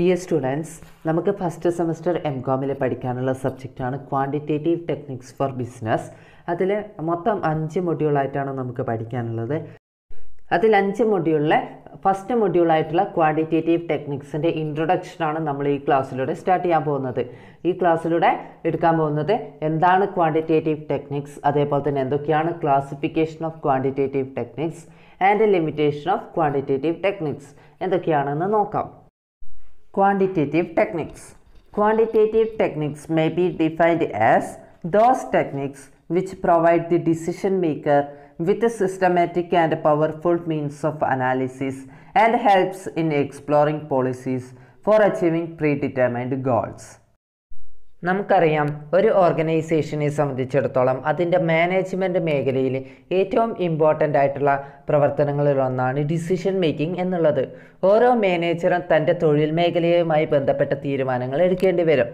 Dear students നമുക്ക് first semester M കോമിൽ പഠിക്കാനുള്ള സബ്ജക്റ്റാണ് ക്വാണ്ടിറ്റേറ്റീവ് ടെക്നിക്സ് ഫോർ ബിസിനസ് അതിൽ മൊത്തം അഞ്ച് മൊഡ്യൂളായിട്ടാണ് നമുക്ക് പഠിക്കാനുള്ളത് അതിൽ അഞ്ച് മൊഡ്യൂളിലെ ഫസ്റ്റ് മൊഡ്യൂളായിട്ടുള്ള ക്വാണ്ടിറ്റേറ്റീവ് ടെക്നിക്സിൻ്റെ ഇൻട്രൊഡക്ഷനാണ് നമ്മൾ ഈ ക്ലാസ്സിലൂടെ സ്റ്റാർട്ട് ചെയ്യാൻ പോകുന്നത് ഈ ക്ലാസ്സിലൂടെ എടുക്കാൻ പോകുന്നത് എന്താണ് ക്വാണ്ടിറ്റേറ്റീവ് ടെക്നിക്സ് അതേപോലെ തന്നെ എന്തൊക്കെയാണ് classification of quantitative techniques and limitation of quantitative techniques എന്തൊക്കെയാണെന്ന് നോക്കാം Quantitative techniques. Quantitative techniques may be defined as those techniques which provide the decision maker with a systematic and powerful means of analysis and helps in exploring policies for achieving predetermined goals. നമുക്കറിയാം ഒരു ഓർഗനൈസേഷനെ സംബന്ധിച്ചിടത്തോളം അതിൻ്റെ management മേഖലയിൽ ഏറ്റവും important ആയിട്ടുള്ള പ്രവർത്തനങ്ങളിലൊന്നാണ് decision making എന്നുള്ളത് ഓരോ മാനേജറും തൻ്റെ തൊഴിൽ മേഖലയുമായി ബന്ധപ്പെട്ട തീരുമാനങ്ങൾ എടുക്കേണ്ടി വരും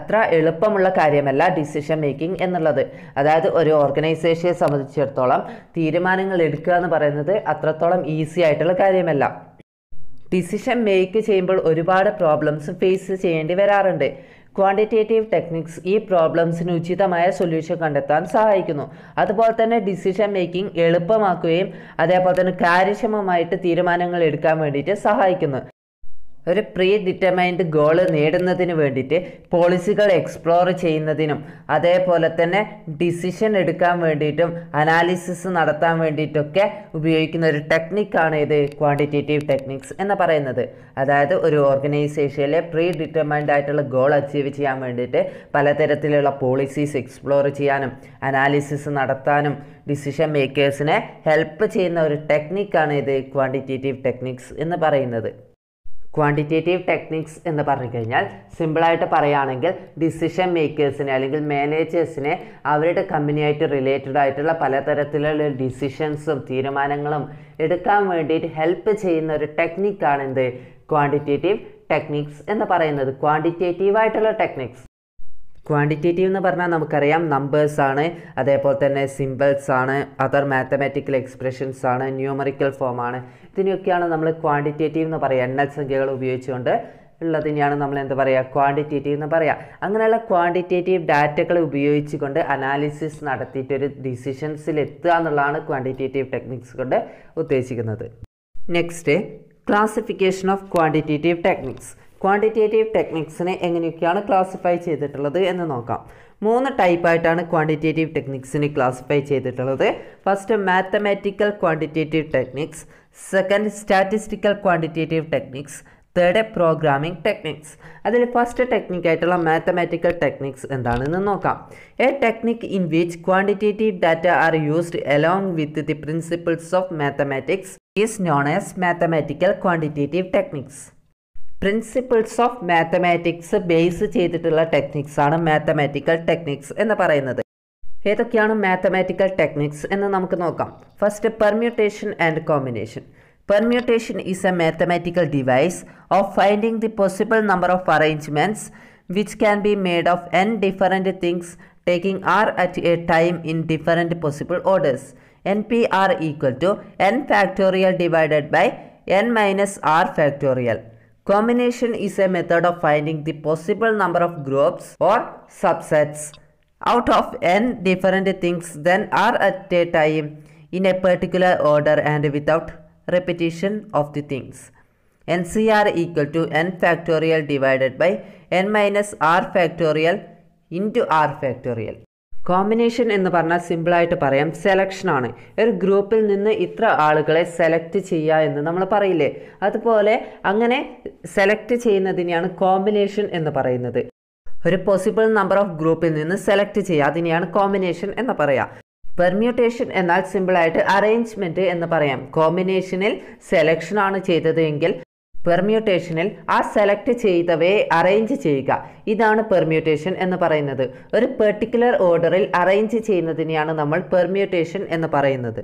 അത്ര എളുപ്പമുള്ള കാര്യമല്ല ഡിസിഷൻ മേക്കിംഗ് എന്നുള്ളത് അതായത് ഒരു ഓർഗനൈസേഷനെ സംബന്ധിച്ചിടത്തോളം തീരുമാനങ്ങൾ എടുക്കുക എന്ന് പറയുന്നത് അത്രത്തോളം ഈസി ആയിട്ടുള്ള കാര്യമല്ല ഡിസിഷൻ മേക്ക് ചെയ്യുമ്പോൾ ഒരുപാട് പ്രോബ്ലംസ് ഫേസ് ചെയ്യേണ്ടി വരാറുണ്ട് ക്വാണ്ടിറ്റേറ്റീവ് ടെക്നിക്സ് ഈ പ്രോബ്ലംസിന് ഉചിതമായ സൊല്യൂഷൻ കണ്ടെത്താൻ സഹായിക്കുന്നു അതുപോലെ തന്നെ ഡിസിഷൻ മേക്കിംഗ് എളുപ്പമാക്കുകയും അതേപോലെ തന്നെ കാര്യക്ഷമമായിട്ട് തീരുമാനങ്ങൾ എടുക്കാൻ വേണ്ടിയിട്ട് സഹായിക്കുന്നു ഒരു പ്രീ ഡിറ്റർമൈൻഡ് ഗോൾ നേടുന്നതിന് വേണ്ടിയിട്ട് പോളിസികൾ എക്സ്പ്ലോർ ചെയ്യുന്നതിനും അതേപോലെ തന്നെ ഡിസിഷൻ എടുക്കാൻ വേണ്ടിയിട്ടും അനാലിസിസ് നടത്താൻ വേണ്ടിയിട്ടൊക്കെ ഉപയോഗിക്കുന്ന ഒരു ടെക്നിക്കാണ് ഇത് ക്വാണ്ടിറ്റേറ്റീവ് ടെക്നിക്സ് എന്ന് പറയുന്നത് അതായത് ഒരു ഓർഗനൈസേഷനിലെ പ്രീ ഡിറ്റർമൈൻഡ് ആയിട്ടുള്ള ഗോൾ അച്ചീവ് ചെയ്യാൻ വേണ്ടിയിട്ട് പലതരത്തിലുള്ള പോളിസീസ് എക്സ്പ്ലോർ ചെയ്യാനും അനാലിസിസ് നടത്താനും ഡിസിഷൻ മേക്കേഴ്സിനെ ഹെൽപ്പ് ചെയ്യുന്ന ഒരു ടെക്നിക്കാണ് ഇത് ക്വാണ്ടിറ്റേറ്റീവ് ടെക്നിക്സ് എന്ന് പറയുന്നത് ക്വാണ്ടിറ്റേറ്റീവ് ടെക്നിക്സ് എന്ന് പറഞ്ഞു കഴിഞ്ഞാൽ സിമ്പിളായിട്ട് പറയുകയാണെങ്കിൽ ഡിസിഷൻ മേക്കേഴ്സിനെ അല്ലെങ്കിൽ മാനേജേഴ്സിനെ അവരുടെ കമ്പനിയായിട്ട് റിലേറ്റഡ് ആയിട്ടുള്ള പലതരത്തിലുള്ള ഡിസിഷൻസും തീരുമാനങ്ങളും എടുക്കാൻ വേണ്ടിയിട്ട് ഹെൽപ്പ് ചെയ്യുന്ന ഒരു ടെക്നിക്കാണ് എന്ത് ക്വാണ്ടിറ്റേറ്റീവ് ടെക്നിക്സ് എന്ന് പറയുന്നത് ക്വാണ്ടിറ്റേറ്റീവ് ആയിട്ടുള്ള ടെക്നിക്സ് ക്വാണ്ടിറ്റേറ്റീവ് എന്ന് പറഞ്ഞാൽ നമുക്കറിയാം നമ്പേഴ്സ് ആണ് അതേപോലെ തന്നെ സിമ്പിൾസ് ആണ് അതർ മാത്തമാറ്റിക്കൽ എക്സ്പ്രഷൻസ് ആണ് ന്യൂമറിക്കൽ ഫോം ആണ് ഇതിനൊക്കെയാണ് നമ്മൾ ക്വാണ്ടിറ്റേറ്റീവ് എന്ന് പറയുക എണ്ണൽ സംഖ്യകൾ ഉപയോഗിച്ചുകൊണ്ട് ഉള്ളതിനെയാണ് നമ്മൾ എന്താ പറയുക ക്വാണ്ടിറ്റേറ്റീവ് എന്ന് പറയുക അങ്ങനെയുള്ള ക്വാണ്ടിറ്റേറ്റീവ് ഡാറ്റകൾ ഉപയോഗിച്ചുകൊണ്ട് അനാലിസിസ് നടത്തിയിട്ടൊരു ഡിസിഷൻസിൽ എത്തുക എന്നുള്ളതാണ് ക്വാണ്ടിറ്റേറ്റീവ് ടെക്നിക്സ് കൊണ്ട് ഉദ്ദേശിക്കുന്നത് next classification of quantitative techniques quantitative ടെക്നിക്സിനെ എങ്ങനെയൊക്കെയാണ് ക്ലാസിഫൈ ചെയ്തിട്ടുള്ളത് എന്ന് നോക്കാം മൂന്ന് ടൈപ്പായിട്ടാണ് ക്വാണ്ടിറ്റേറ്റീവ് ടെക്നിക്സിനെ ക്ലാസിഫൈ ചെയ്തിട്ടുള്ളത് first mathematical quantitative techniques second statistical quantitative techniques third programming techniques അതിൽ ഫസ്റ്റ് ടെക്നിക്കായിട്ടുള്ള മാത്തമാറ്റിക്കൽ ടെക്നിക്സ് എന്താണെന്ന് നോക്കാം a technique in which quantitative data are used along with the principles of mathematics is known as mathematical quantitative techniques principles of mathematics base ചെയ്തിട്ടുള്ള techniques ആണ് mathematical techniques എന്ന് പറയുന്നത് ഏതൊക്കെയാണ് mathematical techniques എന്ന് നമുക്ക് നോക്കാം first permutation and combination permutation is a mathematical device of finding the possible number of arrangements which can be made of n different things taking r at a time in different possible orders n P r equal to n factorial divided by n minus r factorial Combination is a method of finding the possible number of groups or subsets out of n different things then are at a time in a particular order and without repetition of the things. NCR equal to n factorial divided by n minus r factorial into r factorial. Combination എന്ന് പറഞ്ഞാൽ സിമ്പിളായിട്ട് പറയാം സെലക്ഷനാണ് ഒരു ഗ്രൂപ്പിൽ നിന്ന് ഇത്ര ആളുകളെ select ചെയ്യുക എന്ന് നമ്മൾ പറയില്ലേ അതുപോലെ അങ്ങനെ സെലക്ട് ചെയ്യുന്നതിനെയാണ് കോമ്പിനേഷൻ എന്ന് പറയുന്നത് ഒരു പോസിബിൾ നമ്പർ ഓഫ് ഗ്രൂപ്പിൽ നിന്ന് സെലക്ട് ചെയ്യുക അതിനെയാണ് കോമ്പിനേഷൻ എന്ന് പറയാം പെർമ്യൂട്ടേഷൻ എന്നാൽ സിമ്പിളായിട്ട് അറേഞ്ച്മെൻറ്റ് എന്ന് പറയാം കോമ്പിനേഷനിൽ സെലക്ഷൻ ചെയ്തത് ചെയ്തതെങ്കിൽ പെർമ്യൂട്ടേഷനിൽ ആ സെലക്ട് ചെയ്തവയെ അറേഞ്ച് ചെയ്യുക ഇതാണ് പെർമ്യൂട്ടേഷൻ എന്ന് പറയുന്നത് ഒരു പെർട്ടിക്കുലർ ഓർഡറിൽ അറേഞ്ച് ചെയ്യുന്നതിനെയാണ് നമ്മൾ പെർമ്യൂട്ടേഷൻ എന്ന് പറയുന്നത്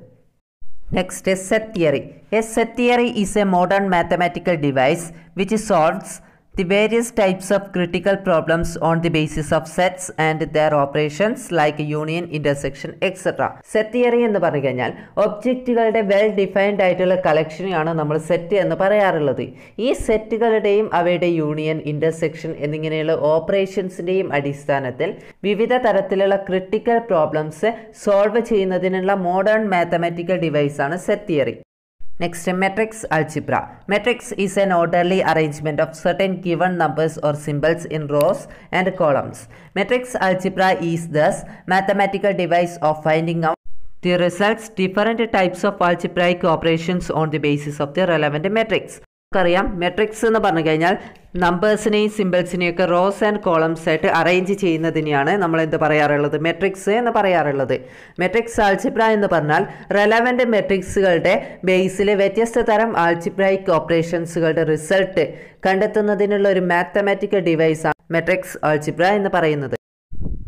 next set theory a set theory is a modern mathematical device which solves The various types of critical problems on the basis of sets and their operations like union, intersection, etc. Set theory എന്ന് പറഞ്ഞു കഴിഞ്ഞാൽ ഒബ്ജക്റ്റുകളുടെ well defined ആയിട്ടുള്ള കളക്ഷനെയാണ് നമ്മൾ set എന്ന് പറയാറുള്ളത് ഈ സെറ്റുകളുടെയും അവയുടെ union intersection എന്നിങ്ങനെയുള്ള ഓപ്പറേഷൻസിൻ്റെയും അടിസ്ഥാനത്തിൽ വിവിധ തരത്തിലുള്ള ക്രിട്ടിക്കൽ പ്രോബ്ലംസ് സോൾവ് ചെയ്യുന്നതിനുള്ള മോഡേൺ മാത്തമാറ്റിക്കൽ ഡിവൈസാണ് set theory Next, matrix algebra. Matrix is an orderly arrangement of certain given numbers or symbols in rows and columns. Matrix algebra is thus mathematical device of finding out the results different types of algebraic operations on the basis of the relevant matrix. നമുക്കറിയാം matrix എന്ന് പറഞ്ഞു കഴിഞ്ഞാൽ നമ്പേഴ്സിനെയും സിമ്പിൾസിനെയും ഒക്കെ rows and columns ആയിട്ട് arrange ചെയ്യുന്നതിനെയാണ് നമ്മൾ എന്ത് പറയാറുള്ളത് മെട്രിക്സ് എന്ന് പറയാറുള്ളത് മെട്രിക്സ് ആൾജിബ്ര എന്ന് പറഞ്ഞാൽ റെലവൻറ്റ് മെട്രിക്സുകളുടെ ബേസിലെ വ്യത്യസ്ത തരം ആൾജിബ്രൈക് ഓപ്പറേഷൻസുകളുടെ റിസൾട്ട് കണ്ടെത്തുന്നതിനുള്ള ഒരു മാത്തമാറ്റിക്കൽ ഡിവൈസാണ് മെട്രിക്സ് ആൾജിബ്ര എന്ന് പറയുന്നത്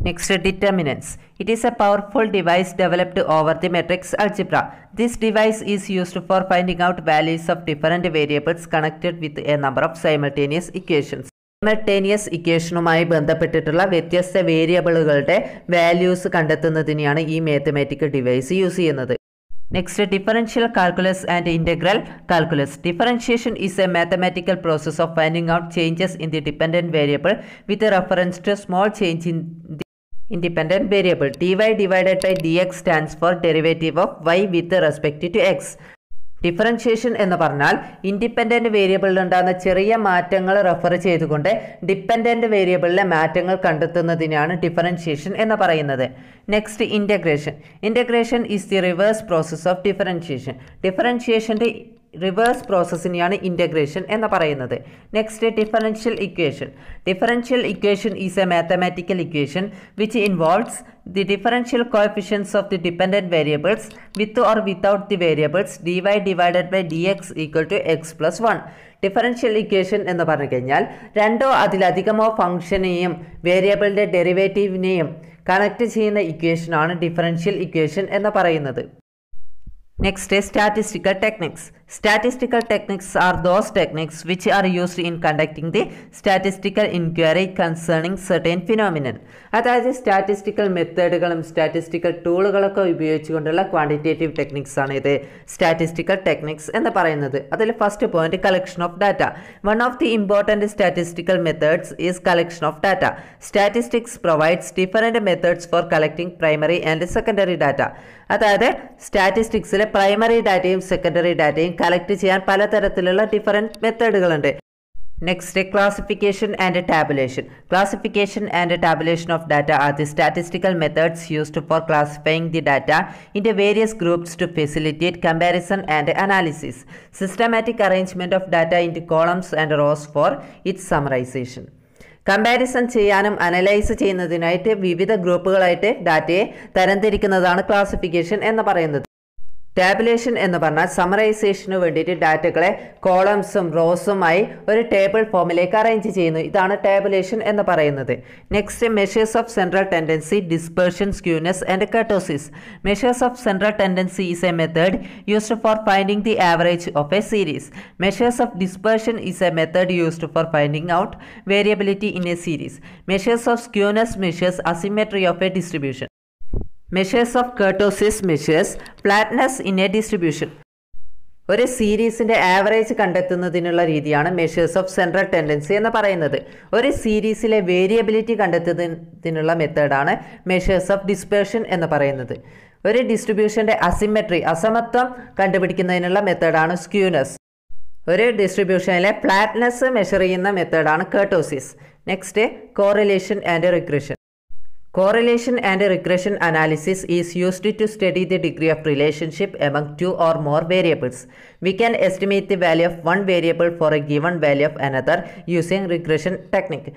next determinants it is a powerful device developed over the matrix algebra This device is used for finding out values of different variables connected with a number of simultaneous equations. Simultaneous ഇക്വേഷനുമായി ബന്ധപ്പെട്ടിട്ടുള്ള വ്യത്യസ്ത വേരിയബിളുകളുടെ values കണ്ടെത്തുന്നതിനെയാണ് ഈ mathematical device use ചെയ്യുന്നത് next differential calculus and integral calculus differentiation is a mathematical process of finding out changes in the dependent variable with reference to small change in the d y dy by d dx stands for derivative of y with respect to x. ഡിഫറൻഷ്യേഷൻ എന്ന് പറഞ്ഞാൽ independent വേരിയബിളിൽ ഉണ്ടാകുന്ന ചെറിയ മാറ്റങ്ങൾ refer ചെയ്തുകൊണ്ട് dependent വേരിയബിളിലെ മാറ്റങ്ങൾ കണ്ടെത്തുന്നതിനാണ് differentiation എന്ന് പറയുന്നത് next integration integration is the reverse process of differentiation ഡിഫറൻഷ്യേഷൻ്റെ റിവേഴ്സ് പ്രോസസ്സിനെയാണ് ഇൻറ്റഗ്രേഷൻ എന്ന് പറയുന്നത് next differential equation differential equation is a mathematical equation which involves the differential coefficients of the dependent variables with or without the variables d y divided by d x equal to x plus one differential equation എന്ന് പറഞ്ഞു കഴിഞ്ഞാൽ രണ്ടോ അതിലധികമോ ഫംഗ്ഷനെയും വേരിയബിളിൻ്റെ ഡെറിവേറ്റീവിനെയും connect ചെയ്യുന്ന ഇക്വേഷനാണ് differential equation എന്ന് പറയുന്നത് next statistical techniques Statistical techniques are those techniques which are used in conducting the statistical inquiry concerning certain phenomenon. അതായത് statistical മെത്തേഡുകളും സ്റ്റാറ്റിസ്റ്റിക്കൽ ടൂളുകളൊക്കെ ഉപയോഗിച്ചുകൊണ്ടുള്ള ക്വാണ്ടിറ്റേറ്റീവ് ടെക്നിക്സ് ആണ് ഇത് സ്റ്റാറ്റിസ്റ്റിക്കൽ ടെക്നിക്സ് എന്ന് പറയുന്നത് അതിൽ first point collection of data one of the important statistical methods is collection of data statistics provides different methods for collecting primary and secondary data അതായത് സ്റ്റാറ്റിസ്റ്റിക്സിലെ പ്രൈമറി ഡാറ്റയും സെക്കൻഡറി ഡാറ്റയും collect ചെയ്യാൻ പലതരത്തിലുള്ള ഡിഫറൻറ്റ് മെത്തേഡുകളുണ്ട് next classification and tabulation classification and tabulation of data are the statistical methods used for classifying the data in the various groups to facilitate comparison and analysis systematic arrangement of data in columns and rows for its summarisation comparison ചെയ്യാനും analyse ചെയ്യുന്നതിനായിട്ട് വിവിധ ഗ്രൂപ്പുകളായിട്ട് ഡാറ്റയെ തരംതിരിക്കുന്നതാണ് classification എന്ന് പറയുന്നത് tabulation എന്ന് പറഞ്ഞാൽ സമറൈസേഷന് വേണ്ടിയിട്ട് ഡാറ്റകളെ കോളംസും റോസുമായി ഒരു ടേബിൾ ഫോമിലേക്ക് അറേഞ്ച് ചെയ്യുന്നു ഇതാണ് ടാബുലേഷൻ എന്ന് പറയുന്നത് next measures of central tendency dispersion skewness and kurtosis measures of central tendency is a method used for finding the average of a series measures of dispersion is a method used for finding out variability in a series measures of skewness measures asymmetry of a distribution measures of kurtosis measures flatness in a distribution ഒരു സീരീസിൻ്റെ average കണ്ടെത്തുന്നതിനുള്ള രീതിയാണ് measures of central tendency എന്ന് പറയുന്നത് ഒരു സീരീസിലെ variability കണ്ടെത്തുന്നതിനുള്ള മെത്തേഡാണ് മെഷേഴ്സ് ഓഫ് ഡിസ്പേഷൻ എന്ന് പറയുന്നത് ഒരു ഡിസ്ട്രിബ്യൂഷൻ്റെ അസിമെട്രി അസമത്വം കണ്ടുപിടിക്കുന്നതിനുള്ള മെത്തേഡാണ് സ്ക്യൂനസ് ഒരു ഡിസ്ട്രിബ്യൂഷനിലെ ഫ്ലാറ്റ്നെസ് മെഷർ ചെയ്യുന്ന മെത്തേഡാണ് kurtosis next correlation and regression Correlation and regression analysis is used to study the degree of relationship among two or more variables. We can estimate the value of one variable for a given value of another using regression technique.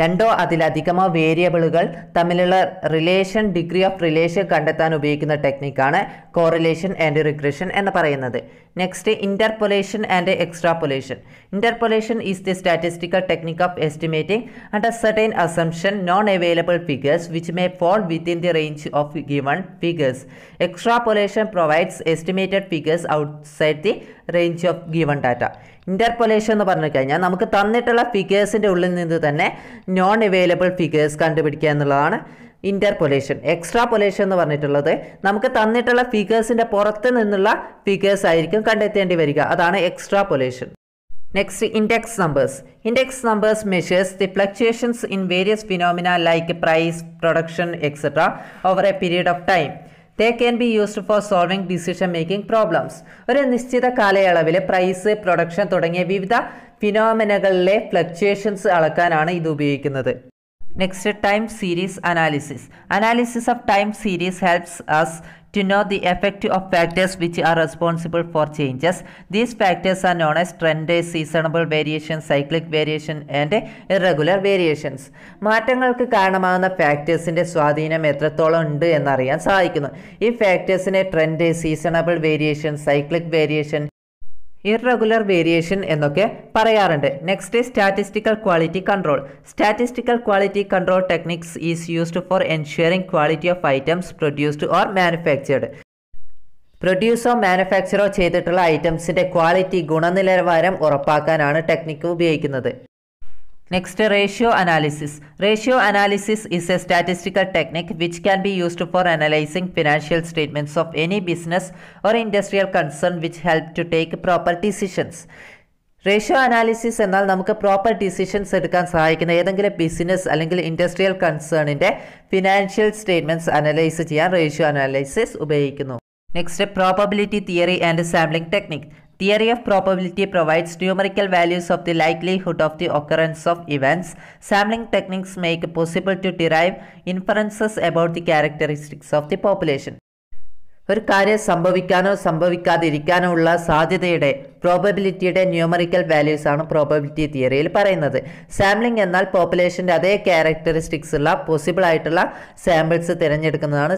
രണ്ടോ അതിലധികമോ വേരിയബിളുകൾ തമ്മിലുള്ള relation degree of relation കണ്ടെത്താൻ ഉപയോഗിക്കുന്ന ടെക്നിക്കാണ് correlation and regression എന്ന് പറയുന്നത് next interpolation and extrapolation interpolation is the statistical technique of estimating under certain assumption non available figures which may fall within the range of given figures extrapolation provides estimated figures outside the range of given data interpolation എന്ന് പറഞ്ഞു കഴിഞ്ഞാൽ നമുക്ക് തന്നിട്ടുള്ള ഫിഗേഴ്സിൻ്റെ ഉള്ളിൽ നിന്ന് തന്നെ non available figures കണ്ടുപിടിക്കുക എന്നുള്ളതാണ് ഇൻ്റർപൊലേഷൻ എക്സ്ട്രാ പൊലേഷൻ എന്ന് പറഞ്ഞിട്ടുള്ളത് നമുക്ക് തന്നിട്ടുള്ള ഫിഗേഴ്സിൻ്റെ പുറത്ത് നിന്നുള്ള ഫിഗേഴ്സ് ആയിരിക്കും കണ്ടെത്തേണ്ടി വരിക അതാണ് extrapolation next index numbers index numbers measures the fluctuations in various phenomena like price production etcetera over a period of time they can be used for solving decision making problems ഒരു നിശ്ചിത കാലയളവിലെ price production തുടങ്ങിയ വിവിധ ഫിനോമിനകളിലെ fluctuations അളക്കാനാണ് ഇത് ഉപയോഗിക്കുന്നത് next time series analysis analysis of time series helps us to know the effect of factors which are responsible for changes. These factors are known as trend, seasonable variation, cyclic variation and irregular variations. മാറ്റങ്ങൾക്ക് കാരണമാകുന്ന ഫാക്ടേഴ്സിൻ്റെ സ്വാധീനം എത്രത്തോളം ഉണ്ട് എന്നറിയാൻ സഹായിക്കുന്നു ഈ ഫാക്ടേഴ്സിനെ trend seasonable variation cyclic variation irregular variation എന്നൊക്കെ പറയാറുണ്ട് next statistical quality control statistical quality control techniques is used for ensuring quality of items produced or manufactured പ്രൊഡ്യൂസോ മാനുഫാക്ചറോ ചെയ്തിട്ടുള്ള ഐറ്റംസിന്റെ ക്വാളിറ്റി ഗുണനിലവാരം ഉറപ്പാക്കാനാണ് ടെക്നിക്ക് ഉപയോഗിക്കുന്നത് next ratio analysis ratio analysis is a statistical technique which can be used for analysing financial statements of any business or industrial concern which help to take proper decisions ratio analysis എന്നാൽ നമുക്ക് proper decisions എടുക്കാൻ സഹായിക്കുന്ന ഏതെങ്കിലും business അല്ലെങ്കിൽ industrial കൺസേണിന്റെ financial statements analyse ചെയ്യാൻ ratio analysis ഉപയോഗിക്കുന്നു next probability theory and sampling technique Theory of probability provides numerical values of the likelihood of the occurrence of events. Sampling techniques make it possible to derive inferences about the characteristics of the population. ഒരു കാര്യം സംഭവിക്കാനോ സംഭവിക്കാതിരിക്കാനോ ഉള്ള സാധ്യതയുടെ പ്രോബബിലിറ്റിയുടെ numerical values ആണ് probability തിയറിയിൽ പറയുന്നത് സാമ്പിളിംഗ് എന്നാൽ പോപ്പുലേഷൻ്റെ അതേ ക്യാരക്ടറിസ്റ്റിക്സ് ഉള്ള പോസിബിൾ ആയിട്ടുള്ള സാമ്പിൾസ് തിരഞ്ഞെടുക്കുന്നതാണ്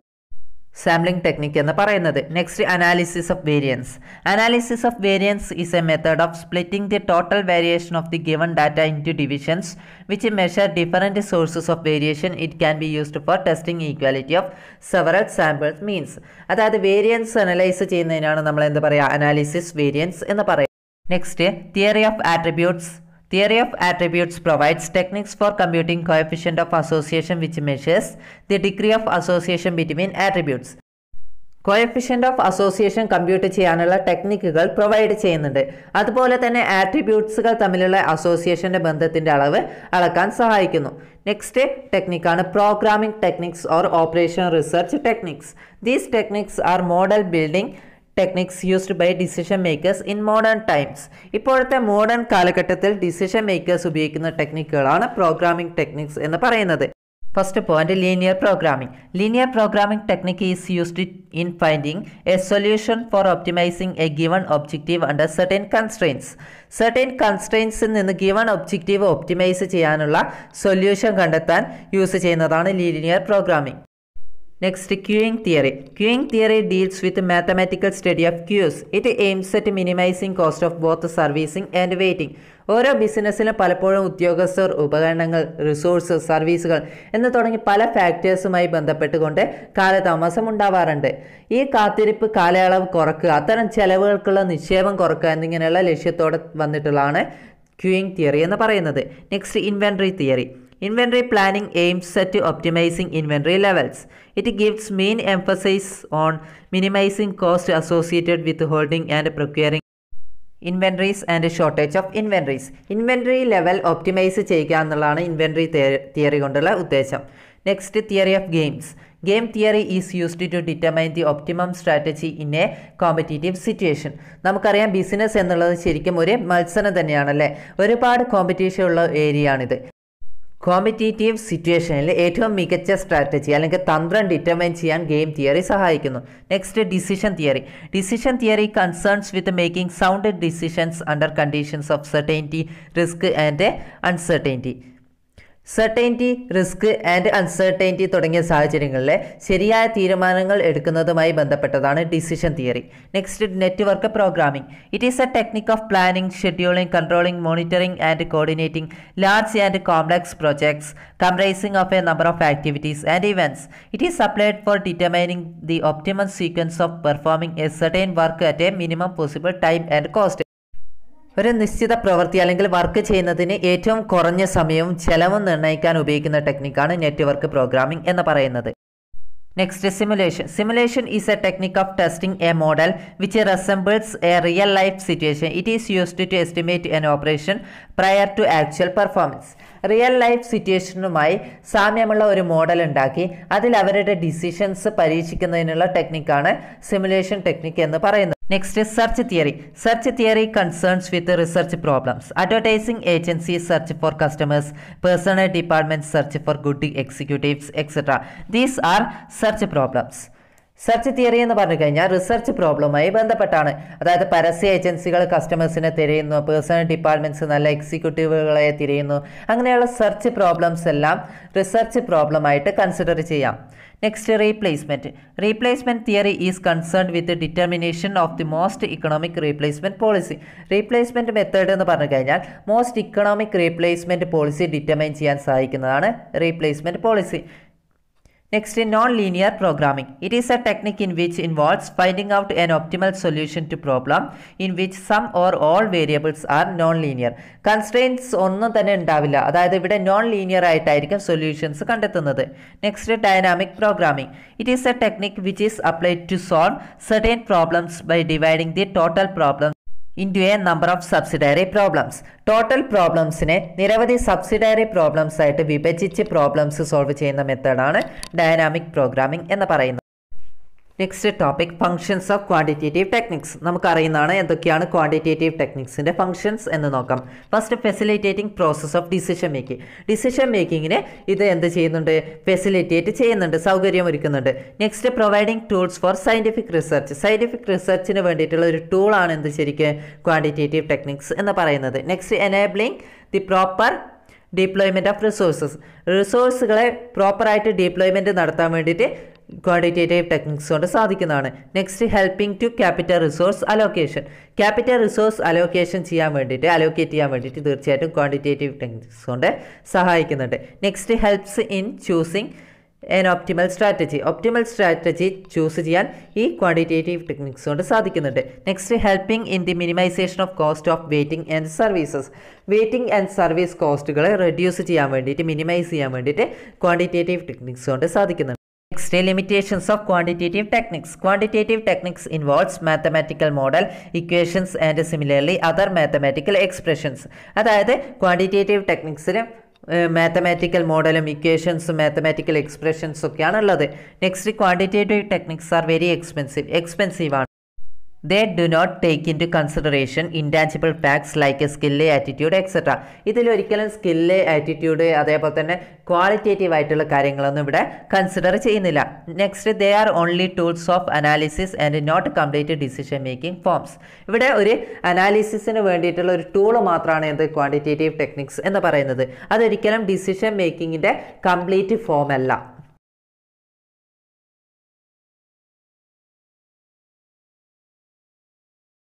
സാമ്പിളിംഗ് ടെക്നിക് എന്ന് പറയുന്നത് next analysis of variance analysis of variance is a method of splitting the total variation of the given data into divisions which measure different sources of variation it can be used for testing equality of several samples means അതായത് variance analyse ചെയ്യുന്നതിനാണ് നമ്മൾ എന്ത് പറയുക analysis variance എന്ന് പറയുന്നത് next theory of attributes theory of attributes provides techniques for computing coefficient of association which measures the degree of association between attributes coefficient of association compute ചെയ്യാനുള്ള ടെക്നിക്കുകൾ provide ചെയ്യുന്നുണ്ട് അതുപോലെ തന്നെ ആട്രിബ്യൂട്ട്സുകൾ തമ്മിലുള്ള അസോസിയേഷൻ്റെ ബന്ധത്തിൻ്റെ അളവ് അളക്കാൻ സഹായിക്കുന്നു നെക്സ്റ്റ് ടെക്നിക്കാണ് programming techniques or operation research techniques these techniques are model building techniques used by decision makers in modern times ഇപ്പോഴത്തെ മോഡേൺ കാലഘട്ടത്തിൽ ഡിസിഷൻ മേക്കേഴ്സ് ഉപയോഗിക്കുന്ന ടെക്നിക്കുകളാണ് പ്രോഗ്രാമിംഗ് ടെക്നിക്സ് എന്ന് പറയുന്നത് first point linear programming linear programming technique is used in finding a solution for optimising a given objective under certain constraints certain കൺസ്ട്രെയിൻസിൽ നിന്ന് given objective optimise ചെയ്യാനുള്ള solution കണ്ടെത്താൻ use ചെയ്യുന്നതാണ് linear programming next queuing theory queuing theory deals with mathematical study of queues it aims at minimising cost of both servicing and waiting ഓരോ ബിസിനസ്സിലും പലപ്പോഴും ഉദ്യോഗസ്ഥർ ഉപകരണങ്ങൾ റിസോഴ്സ് സർവീസുകൾ എന്ന് തുടങ്ങി പല ഫാക്ടേഴ്സുമായി ബന്ധപ്പെട്ടുകൊണ്ട് കാലതാമസം ഉണ്ടാവാറുണ്ട് ഈ കാത്തിരിപ്പ് കാലയളവ് കുറക്കുക അത്തരം ചെലവുകൾക്കുള്ള നിക്ഷേപം കുറക്കുക എന്നിങ്ങനെയുള്ള ലക്ഷ്യത്തോടെ വന്നിട്ടുള്ളതാണ് ക്യൂയിങ് തിയറി എന്ന് പറയുന്നത് next inventory theory inventory planning aims at optimising inventory levels it gives main emphasise on minimising cost associated with holding and procuring inventories and shortage of inventories inventory level optimise ചെയ്യുക എന്നുള്ളതാണ് inventory theory കൊണ്ടുള്ള ഉദ്ദേശം next theory of games game theory is used to determine the optimum strategy in a competitive situation നമുക്കറിയാം business എന്നുള്ളത് ശരിക്കും ഒരു മത്സരം തന്നെയാണല്ലേ ഒരുപാട് കോമ്പറ്റീഷൻ ഉള്ള ഏരിയ ആണിത് കോമ്പറ്റീറ്റീവ് സിറ്റുവേഷനിൽ ഏറ്റവും മികച്ച സ്ട്രാറ്റജി അല്ലെങ്കിൽ തന്ത്രം ഡിറ്റർമൈൻ ചെയ്യാൻ ഗെയിം തിയറി സഹായിക്കുന്നു next decision theory decision theory concerns with making sound decisions under conditions of certainty risk and uncertainty certainty risk and uncertainty തുടങ്ങിയ സാഹചര്യങ്ങളിലെ ശരിയായ തീരുമാനങ്ങൾ എടുക്കുന്നതുമായി ബന്ധപ്പെട്ടതാണ് decision theory next network programming it is a technique of planning scheduling controlling monitoring and coordinating large and complex projects comprising of a number of activities and events it is applied for determining the optimum sequence of performing a certain work at a minimum possible time and cost ഒരു നിശ്ചിത പ്രവൃത്തി അല്ലെങ്കിൽ work ചെയ്യുന്നതിന് ഏറ്റവും കുറഞ്ഞ സമയവും ചെലവും നിർണ്ണയിക്കാൻ ഉപയോഗിക്കുന്ന ടെക്നിക്കാണ് നെറ്റ്വർക്ക് പ്രോഗ്രാമിംഗ് എന്ന് പറയുന്നത് next simulation simulation is a technique of testing a model which resembles a real life situation it is used to estimate an operation prior to actual performance real life സിറ്റുവേഷനുമായി സാമ്യമുള്ള ഒരു model ഉണ്ടാക്കി അതിൽ അവരുടെ decisions പരീക്ഷിക്കുന്നതിനുള്ള ടെക്നിക്കാണ് simulation technique എന്ന് പറയുന്നത് Next is search theory. Search theory concerns with research problems. Advertising agencies search for customers, personal departments search for good executives, etc. These are search problems. Search theory എന്ന് പറഞ്ഞു കഴിഞ്ഞാൽ research പ്രോബ്ലമായി ബന്ധപ്പെട്ടാണ് അതായത് പരസ്യ ഏജൻസികൾ കസ്റ്റമേഴ്സിനെ തിരയുന്നു പേഴ്സണൽ ഡിപ്പാർട്ട്മെൻറ്റ്സ് നല്ല എക്സിക്യൂട്ടീവുകളെ തിരയുന്നു അങ്ങനെയുള്ള സെർച്ച് പ്രോബ്ലംസ് എല്ലാം റിസർച്ച് പ്രോബ്ലമായിട്ട് കൺസിഡർ ചെയ്യാം next replacement replacement theory is concern with determination of the most economic replacement policy replacement method എന്ന് പറഞ്ഞു കഴിഞ്ഞാൽ most economic replacement policy determine ചെയ്യാൻ സഹായിക്കുന്നതാണ് replacement policy Next, is non-linear programming, it is a technique in which involves finding out an optimal solution to problem in which some or all variables are non-linear. Constraints ഒന്നും തന്നെ ഉണ്ടാവില്ല അതായത് ഇവിടെ non linear ആയിട്ടായിരിക്കും solutions കണ്ടെത്തുന്നത് next dynamic programming it is a technique which is applied to solve certain problems by dividing the total problem into a number of subsidiary problems total പ്രോബ്ലംസിനെ നിരവധി subsidiary problems ആയിട്ട് വിഭജിച്ച് problems solve ചെയ്യുന്ന മെത്തേഡാണ് dynamic programming എന്ന് പറയുന്നത് next topic functions of quantitative techniques നമുക്കറിയുന്നതാണ് എന്തൊക്കെയാണ് ക്വാണ്ടിറ്റേറ്റീവ് ടെക്നിക്സിൻ്റെ ഫങ്ഷൻസ് എന്ന് നോക്കാം first facilitating process of decision making decision മേക്കിങ്ങിന് ഇത് എന്ത് ചെയ്യുന്നുണ്ട് ഫെസിലിറ്റേറ്റ് ചെയ്യുന്നുണ്ട് സൗകര്യമൊരുക്കുന്നുണ്ട് next providing tools for scientific research scientific റിസർച്ചിന് വേണ്ടിയിട്ടുള്ള ഒരു ടൂളാണ് എന്ത് ശരിക്കും ക്വാണ്ടിറ്റേറ്റീവ് ടെക്നിക്സ് എന്ന് പറയുന്നത് next enabling the proper deployment of resources റിസോഴ്സുകളെ പ്രോപ്പറായിട്ട് ഡിപ്ലോയ്മെൻറ്റ് നടത്താൻ വേണ്ടിയിട്ട് ക്വാണ്ടിറ്റേറ്റീവ് ടെക്നിക്സ് കൊണ്ട് സാധിക്കുന്നതാണ് next helping to capital resource allocation capital resource allocation ചെയ്യാൻ വേണ്ടിയിട്ട് അലോക്കേറ്റ് ചെയ്യാൻ വേണ്ടിയിട്ട് തീർച്ചയായിട്ടും ക്വാണ്ടിറ്റേറ്റീവ് ടെക്നിക്സ് കൊണ്ട് സഹായിക്കുന്നുണ്ട് next helps in choosing an optimal strategy optimal strategy choose ചെയ്യാൻ ഈ ക്വാണ്ടിറ്റേറ്റീവ് ടെക്നിക്സ് കൊണ്ട് സാധിക്കുന്നുണ്ട് next helping in the minimisation of cost of waiting and services waiting and service കോസ്റ്റുകളെ റെഡ്യൂസ് ചെയ്യാൻ വേണ്ടിയിട്ട് മിനിമൈസ് ചെയ്യാൻ വേണ്ടിയിട്ട് ക്വാണ്ടിറ്റേറ്റീവ് ടെക്നിക്സ് കൊണ്ട് സാധിക്കുന്നുണ്ട് Next, limitations of quantitative techniques. Quantitative techniques involves mathematical model, equations and similarly other mathematical expressions. അതായത് quantitative ടെക്നിക്സിന് mathematical മോഡലും ഇക്വേഷൻസും മാത്തമാറ്റിക്കൽ എക്സ്പ്രഷൻസും ഒക്കെയാണ് ഉള്ളത് next quantitative techniques are very expensive expensive ആണ് they do not take into consideration intangible facts like a skill attitude etcetera ഇതിലൊരിക്കലും skill attitude അതേപോലെ തന്നെ ക്വാളിറ്റേറ്റീവ് ആയിട്ടുള്ള കാര്യങ്ങളൊന്നും ഇവിടെ കൺസിഡർ ചെയ്യുന്നില്ല next they are only tools of analysis and not complete decision making forms ഇവിടെ ഒരു അനാലിസിസിന് വേണ്ടിയിട്ടുള്ള ഒരു ടൂൾ മാത്രമാണ് എന്ത് ക്വാണ്ടിറ്റേറ്റീവ് ടെക്നിക്സ് എന്ന് പറയുന്നത് അതൊരിക്കലും ഡിസിഷൻ മേക്കിങ്ങിൻ്റെ കംപ്ലീറ്റ് ഫോം അല്ല